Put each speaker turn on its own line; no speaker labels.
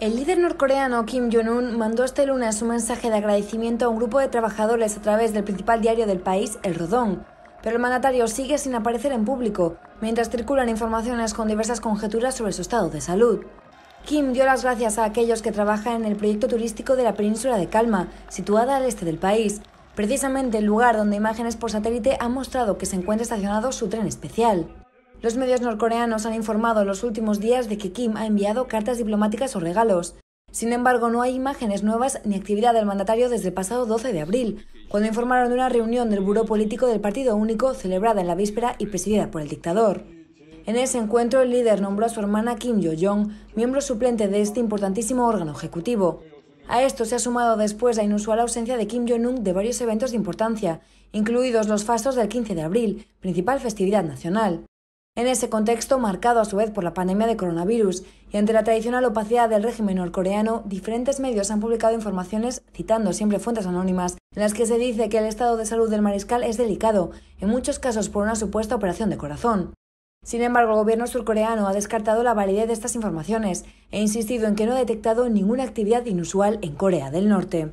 El líder norcoreano Kim Jong-un mandó este lunes un mensaje de agradecimiento a un grupo de trabajadores a través del principal diario del país, El Rodón, pero el mandatario sigue sin aparecer en público, mientras circulan informaciones con diversas conjeturas sobre su estado de salud. Kim dio las gracias a aquellos que trabajan en el proyecto turístico de la península de Calma, situada al este del país, precisamente el lugar donde imágenes por satélite han mostrado que se encuentra estacionado su tren especial. Los medios norcoreanos han informado en los últimos días de que Kim ha enviado cartas diplomáticas o regalos. Sin embargo, no hay imágenes nuevas ni actividad del mandatario desde el pasado 12 de abril, cuando informaron de una reunión del Buró Político del Partido Único celebrada en la víspera y presidida por el dictador. En ese encuentro, el líder nombró a su hermana Kim Yo-jong, miembro suplente de este importantísimo órgano ejecutivo. A esto se ha sumado después la inusual ausencia de Kim Jong-un de varios eventos de importancia, incluidos los fastos del 15 de abril, principal festividad nacional. En ese contexto, marcado a su vez por la pandemia de coronavirus y ante la tradicional opacidad del régimen norcoreano, diferentes medios han publicado informaciones, citando siempre fuentes anónimas, en las que se dice que el estado de salud del mariscal es delicado, en muchos casos por una supuesta operación de corazón. Sin embargo, el gobierno surcoreano ha descartado la validez de estas informaciones e insistido en que no ha detectado ninguna actividad inusual en Corea del Norte.